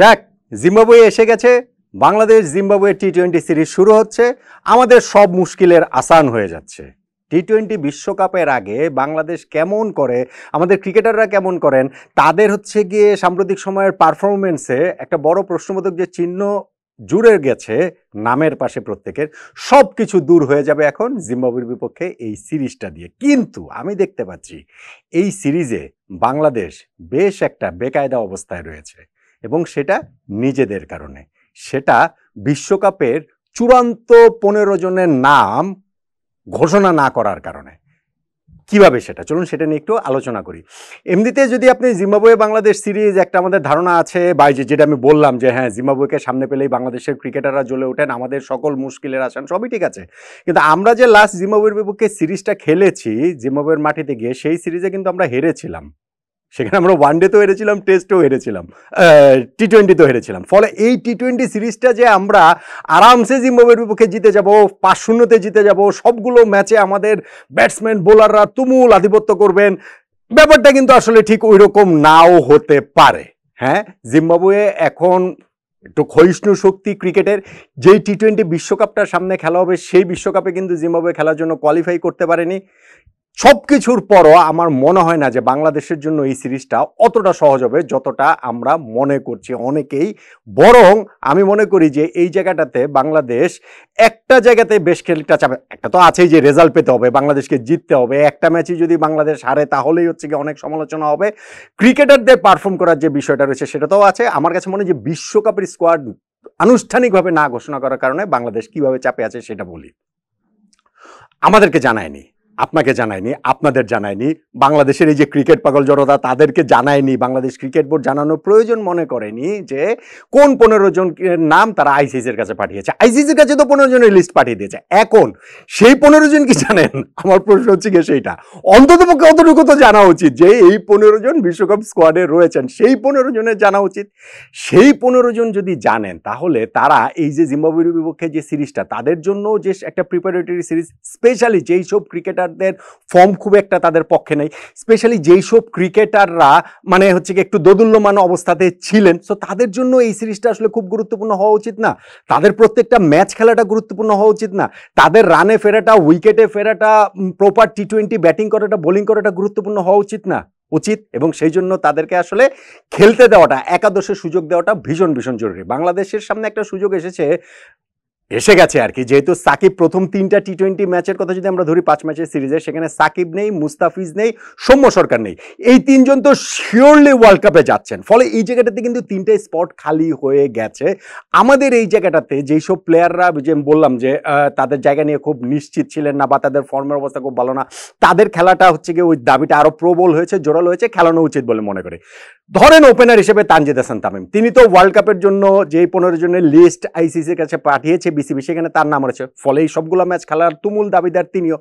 যাক জিম্বাবুয়ে এসে গেছে Bangladesh Zimbabwe T twenty series শুরু হচ্ছে আমাদের সব মুশকিলের আসান হয়ে যাচ্ছে টি টোয়েন্টি বিশ্বকাপের আগে বাংলাদেশ কেমন করে আমাদের ক্রিকেটাররা কেমন করেন তাদের হচ্ছে গিয়ে সাম্প্রতিক সময়ের পারফরমেন্সে একটা বড় প্রশ্নবোধক যে চিহ্ন জুড়ে গেছে নামের পাশে প্রত্যেকের সব কিছু দূর হয়ে যাবে এখন জিম্বাবুয়ের বিপক্ষে এই সিরিজটা দিয়ে কিন্তু আমি দেখতে পাচ্ছি এই সিরিজে বাংলাদেশ বেশ একটা বেকায়দা অবস্থায় রয়েছে এবং সেটা নিজেদের কারণে সেটা বিশ্বকাপের চূড়ান্ত পনেরো জনের নাম ঘোষণা না করার কারণে কিভাবে সেটা চলুন সেটা নিয়ে একটু আলোচনা করি এমনিতে যদি আপনি জিম্বাবুয়ে বাংলাদেশ সিরিজ একটা আমাদের ধারণা আছে বাইজে যেটা আমি বললাম যে হ্যাঁ জিম্বাবুয়েকে সামনে পেলেই বাংলাদেশের ক্রিকেটাররা জ্বলে ওঠেন আমাদের সকল মুশকিলের আসেন সবই ঠিক আছে কিন্তু আমরা যে লাস্ট জিম্বাবুয়ের বিপক্ষে সিরিজটা খেলেছি জিম্বাবুয়ের মাটিতে গিয়ে সেই সিরিজে কিন্তু আমরা হেরেছিলাম সেখানে আমরা ওয়ান ডেতেও হেরেছিলাম টেস্টেও হেরেছিলাম টি টোয়েন্টিতেও হেরেছিলাম ফলে এই টি টোয়েন্টি সিরিজটা যে আমরা আরামসে জিম্বাবুয়ের বিপক্ষে জিতে যাব পাঁচ শূন্যতে জিতে যাব সবগুলো ম্যাচে আমাদের ব্যাটসম্যান বোলাররা তুমুল আধিপত্য করবেন ব্যাপারটা কিন্তু আসলে ঠিক ওই রকম নাও হতে পারে হ্যাঁ জিম্বাবুয়ে এখন একটু ক্ষয়িষ্ণু শক্তি ক্রিকেটের যেই টি টোয়েন্টি বিশ্বকাপটার সামনে খেলা হবে সেই বিশ্বকাপে কিন্তু জিম্বাবুয়ে খেলার জন্য কোয়ালিফাই করতে পারেনি সব কিছুর পরও আমার মনে হয় না যে বাংলাদেশের জন্য এই সিরিজটা অতটা সহজ হবে যতটা আমরা মনে করছি অনেকেই বরং আমি মনে করি যে এই জায়গাটাতে বাংলাদেশ একটা জায়গাতে বেশ খেলটা চাপে একটা তো আছেই যে রেজাল্ট পেতে হবে বাংলাদেশকে জিততে হবে একটা ম্যাচই যদি বাংলাদেশ হারে তাহলেই হচ্ছে গিয়ে অনেক সমালোচনা হবে ক্রিকেটারদের পারফর্ম করার যে বিষয়টা রয়েছে সেটা তো আছে আমার কাছে মনে হয় যে বিশ্বকাপের স্কোয়াড আনুষ্ঠানিকভাবে না ঘোষণা করার কারণে বাংলাদেশ কিভাবে চাপে আছে সেটা বলি আমাদেরকে জানায়নি আপনাকে জানায়নি আপনাদের জানায়নি বাংলাদেশের এই যে ক্রিকেট পাগল জনতা তাদেরকে জানায়নি বাংলাদেশ ক্রিকেট বোর্ড জানানোর প্রয়োজন মনে করেনি যে কোন পনেরো জনের নাম তারা আইসিসির কাছে পাঠিয়েছে আইসিসির কাছে তো পনেরো জনের লিস্ট পাঠিয়ে দিয়েছে এখন সেই পনেরো জন কি জানেন আমার প্রশ্ন হচ্ছে গিয়ে সেইটা অন্তত পক্ষে অতটুকু তো জানা উচিত যে এই পনেরো জন বিশ্বকাপ স্কোয়াডে রয়েছেন সেই পনেরো জনের জানা উচিত সেই পনেরো জন যদি জানেন তাহলে তারা এই যে জিম্বাবুয়ের বিপক্ষে যে সিরিজটা তাদের জন্য যে একটা প্রিপারেটরি সিরিজ স্পেশালি যেই সব ক্রিকেটার ক্রিকেটারদের ফর্ম খুব একটা তাদের পক্ষে নেই স্পেশালি যেই সব ক্রিকেটাররা মানে হচ্ছে কি একটু দোদুল্যমান অবস্থাতে ছিলেন সো তাদের জন্য এই সিরিজটা আসলে খুব গুরুত্বপূর্ণ হওয়া উচিত না তাদের প্রত্যেকটা ম্যাচ খেলাটা গুরুত্বপূর্ণ হওয়া উচিত না তাদের রানে ফেরাটা উইকেটে ফেরাটা প্রপার টি টোয়েন্টি ব্যাটিং করাটা বোলিং করাটা গুরুত্বপূর্ণ হওয়া উচিত না উচিত এবং সেই জন্য তাদেরকে আসলে খেলতে দেওয়াটা একাদশের সুযোগ দেওয়াটা ভীষণ ভীষণ জরুরি বাংলাদেশের সামনে একটা সুযোগ এসেছে এসে গেছে আর কি যেহেতু সাকিব প্রথম তিনটা টি টোয়েন্টি ম্যাচের কথা যদি আমরা ধরি পাঁচ ম্যাচের সিরিজে সেখানে সাকিব নেই মুস্তাফিজ নেই সৌম্য সরকার নেই এই তিনজন তো শিওরলি ওয়ার্ল্ড কাপে যাচ্ছেন ফলে এই জায়গাটাতে কিন্তু তিনটে স্পট খালি হয়ে গেছে আমাদের এই জায়গাটাতে যেই সব প্লেয়াররা যে বললাম যে তাদের জায়গা নিয়ে খুব নিশ্চিত ছিলেন না বা তাদের ফর্মের অবস্থা খুব ভালো না তাদের খেলাটা হচ্ছে গিয়ে ওই দাবিটা আরও প্রবল হয়েছে জোরালো হয়েছে খেলানো উচিত বলে মনে করে ধরেন ওপেনার হিসেবে তানজিদ হাসান তামিম তিনি তো ওয়ার্ল্ড কাপের জন্য যেই পনেরো জনের লিস্ট আইসিসির কাছে পাঠিয়েছে বিসিবি সেখানে তার নাম রয়েছে ফলে এই সবগুলো ম্যাচ খেলার তুমুল দাবিদার তিনিও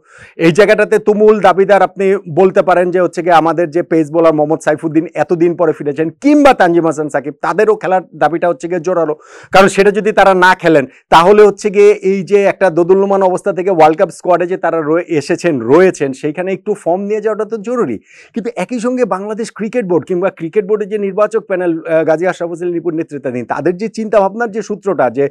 এই জায়গাটাতে তুমুল দাবিদার আপনি বলতে পারেন যে হচ্ছে গিয়ে আমাদের যে পেস বোলার মোহাম্মদ সাইফুদ্দিন এতদিন পরে ফিরেছেন কিংবা তানজিম হাসান সাকিব তাদেরও খেলার দাবিটা হচ্ছে গিয়ে জোরালো কারণ সেটা যদি তারা না খেলেন তাহলে হচ্ছে গিয়ে এই যে একটা দোদুল্যমান অবস্থা থেকে ওয়ার্ল্ড কাপ স্কোয়াডে যে তারা এসেছেন রয়েছেন সেইখানে একটু ফর্ম নিয়ে যাওয়াটা তো জরুরি কিন্তু একই সঙ্গে বাংলাদেশ ক্রিকেট বোর্ড কিংবা ক্রিকেট বোর্ডের যে নির্বাচক প্যানেল গাজী আশরাফ হোসেন নিপুণ নেতৃত্বাধীন তাদের যে চিন্তাভাবনার যে সূত্রটা যে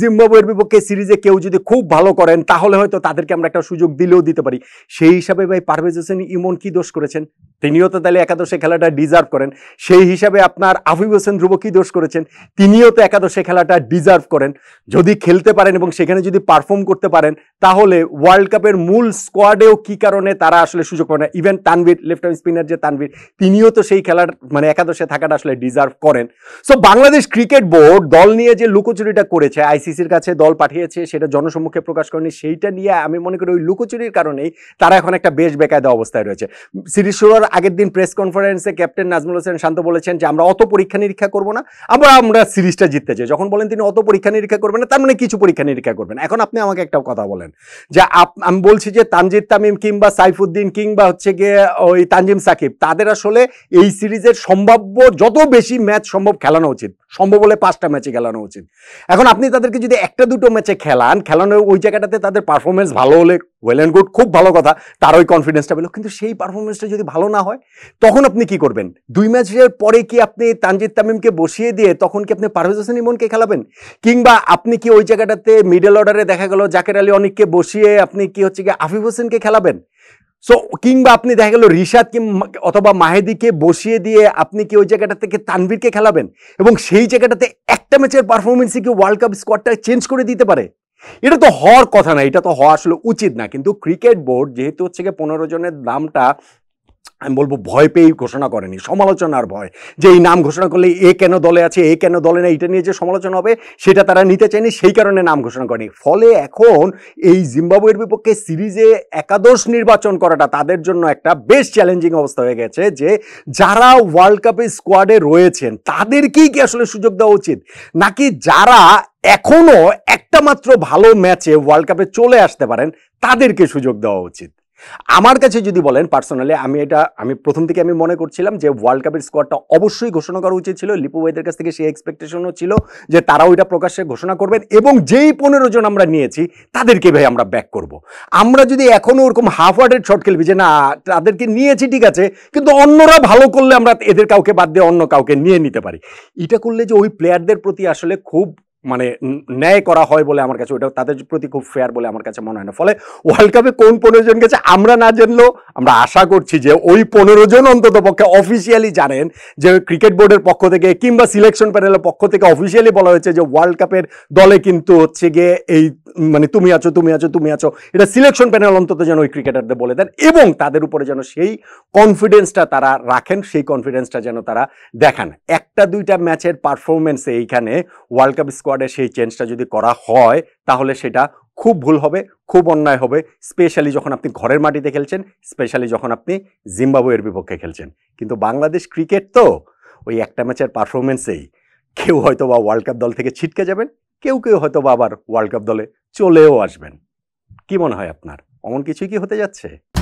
জিম্বাবুয়ের বিপক্ষে বিপক্ষে সিরিজে কেউ যদি খুব ভালো করেন তাহলে হয়তো তাদেরকে আমরা একটা সুযোগ দিলেও দিতে পারি সেই হিসাবে ভাই পারভেজ হোসেন ইমন কি দোষ করেছেন তিনিও তো তাহলে একাদশে খেলাটা ডিজার্ভ করেন সেই হিসাবে আপনার আফিব হোসেন ধ্রুব কি দোষ করেছেন তিনিও তো একাদশে খেলাটা ডিজার্ভ করেন যদি খেলতে পারেন এবং সেখানে যদি পারফর্ম করতে পারেন তাহলে ওয়ার্ল্ড কাপের মূল স্কোয়াডেও কি কারণে তারা আসলে সুযোগ পায় না even Tanvir left hand spinner যে তানভীর তিনিও তো সেই খেলার মানে একাদশে থাকাটা আসলে ডিজার্ভ করেন সো বাংলাদেশ ক্রিকেট বোর্ড দল নিয়ে যে লুকোচুরিটা করেছে আইসিসির কাছে দল দল পাঠিয়েছে সেটা জনসম্মুখে প্রকাশ করেনি সেইটা নিয়ে আমি মনে করি ওই লুকোচুরির কারণেই তারা এখন একটা বেশ বেকায়দা অবস্থায় রয়েছে সিরিজ শুরুর আগের দিন প্রেস কনফারেন্সে ক্যাপ্টেন নাজমুল হোসেন শান্ত বলেছেন যে আমরা অত পরীক্ষা নিরীক্ষা করবো না আমরা আমরা সিরিজটা জিততে চাই যখন বলেন তিনি অত পরীক্ষা নিরীক্ষা করবেন না তার মানে কিছু পরীক্ষা নিরীক্ষা করবেন এখন আপনি আমাকে একটা কথা বলেন যে আমি বলছি যে তানজিদ তামিম কিংবা সাইফুদ্দিন কিংবা হচ্ছে গিয়ে ওই তানজিম সাকিব তাদের আসলে এই সিরিজের সম্ভাব্য যত বেশি ম্যাচ সম্ভব খেলানো উচিত সম্ভব হলে পাঁচটা ম্যাচে খেলানো উচিত এখন আপনি তাদেরকে যদি একটা দুটো ম্যাচে খেলান খেলানো ওই জায়গাটাতে তাদের পারফরমেন্স ভালো হলে ওয়েল অ্যান্ড গুড খুব ভালো কথা তার ওই কনফিডেন্সটা পেল কিন্তু সেই পারফরমেন্সটা যদি ভালো না হয় তখন আপনি কি করবেন দুই ম্যাচের পরে কি আপনি তানজিদ তামিমকে বসিয়ে দিয়ে তখন কি আপনি পারভেজ হোসেন ইমনকে খেলাবেন কিংবা আপনি কি ওই জায়গাটাতে মিডল অর্ডারে দেখা গেল জাকের আলী অনেককে বসিয়ে আপনি কি হচ্ছে কি আফিফ হোসেনকে খেলাবেন সো কিংবা আপনি দেখা গেল রিশাদ কিংবা অথবা মাহেদিকে বসিয়ে দিয়ে আপনি কি ওই জায়গাটা থেকে তানভীরকে খেলাবেন এবং সেই জায়গাটাতে একটা ম্যাচের পারফরমেন্সে কি ওয়ার্ল্ড কাপ স্কোয়াডটা চেঞ্জ করে দিতে পারে এটা তো হওয়ার কথা না এটা তো হওয়া আসলে উচিত না কিন্তু ক্রিকেট বোর্ড যেহেতু হচ্ছে গিয়ে পনেরো জনের দামটা আমি বলবো ভয় পেয়েই ঘোষণা করেনি সমালোচনার ভয় যে এই নাম ঘোষণা করলে এ কেন দলে আছে এ কেন দলে না এটা নিয়ে যে সমালোচনা হবে সেটা তারা নিতে চায়নি সেই কারণে নাম ঘোষণা করেনি ফলে এখন এই জিম্বাবুয়ের বিপক্ষে সিরিজে একাদশ নির্বাচন করাটা তাদের জন্য একটা বেশ চ্যালেঞ্জিং অবস্থা হয়ে গেছে যে যারা ওয়ার্ল্ড কাপের স্কোয়াডে রয়েছেন তাদেরকেই কি আসলে সুযোগ দেওয়া উচিত নাকি যারা এখনও একটা মাত্র ভালো ম্যাচে ওয়ার্ল্ড কাপে চলে আসতে পারেন তাদেরকে সুযোগ দেওয়া উচিত আমার কাছে যদি বলেন পার্সোনালি আমি এটা আমি প্রথম থেকে আমি মনে করছিলাম যে ওয়ার্ল্ড কাপের স্কোয়াডটা অবশ্যই ঘোষণা করা উচিত ছিল লিপু ভাইদের কাছ থেকে সেই এক্সপেকটেশনও ছিল যে তারাও এটা প্রকাশ্যে ঘোষণা করবেন এবং যেই পনেরো জন আমরা নিয়েছি তাদেরকে ভাই আমরা ব্যাক করব। আমরা যদি এখনও ওরকম হাফ ওয়ার্ডের শট খেলবি যে না তাদেরকে নিয়েছি ঠিক আছে কিন্তু অন্যরা ভালো করলে আমরা এদের কাউকে বাদ দিয়ে অন্য কাউকে নিয়ে নিতে পারি এটা করলে যে ওই প্লেয়ারদের প্রতি আসলে খুব মানে ন্যায় করা হয় বলে আমার কাছে ওটা তাদের প্রতি খুব ফেয়ার বলে আমার কাছে মনে হয় না ফলে ওয়ার্ল্ড কাপে কোন পনেরো জন গেছে আমরা না জানলেও আমরা আশা করছি যে ওই পনেরো জন অন্তত পক্ষে অফিসিয়ালি জানেন যে ক্রিকেট বোর্ডের পক্ষ থেকে কিংবা সিলেকশন প্যানেলের পক্ষ থেকে অফিসিয়ালি বলা হয়েছে যে ওয়ার্ল্ড কাপের দলে কিন্তু হচ্ছে গিয়ে এই মানে তুমি আছো তুমি আছো তুমি আছো এটা সিলেকশন প্যানেল অন্তত যেন ওই ক্রিকেটারদের বলে দেন এবং তাদের উপরে যেন সেই কনফিডেন্সটা তারা রাখেন সেই কনফিডেন্সটা যেন তারা দেখান একটা দুইটা ম্যাচের পারফরমেন্সে এইখানে ওয়ার্ল্ড কাপ স্কোয়াড ওয়ার্ডে সেই চেঞ্জটা যদি করা হয় তাহলে সেটা খুব ভুল হবে খুব অন্যায় হবে স্পেশালি যখন আপনি ঘরের মাটিতে খেলছেন স্পেশালি যখন আপনি জিম্বাবুয়ের বিপক্ষে খেলছেন কিন্তু বাংলাদেশ ক্রিকেট তো ওই একটা ম্যাচের পারফরমেন্সেই কেউ হয়তো বা ওয়ার্ল্ড কাপ দল থেকে ছিটকে যাবেন কেউ কেউ হয়তো বা আবার ওয়ার্ল্ড কাপ দলে চলেও আসবেন কি মনে হয় আপনার অমন কিছুই কি হতে যাচ্ছে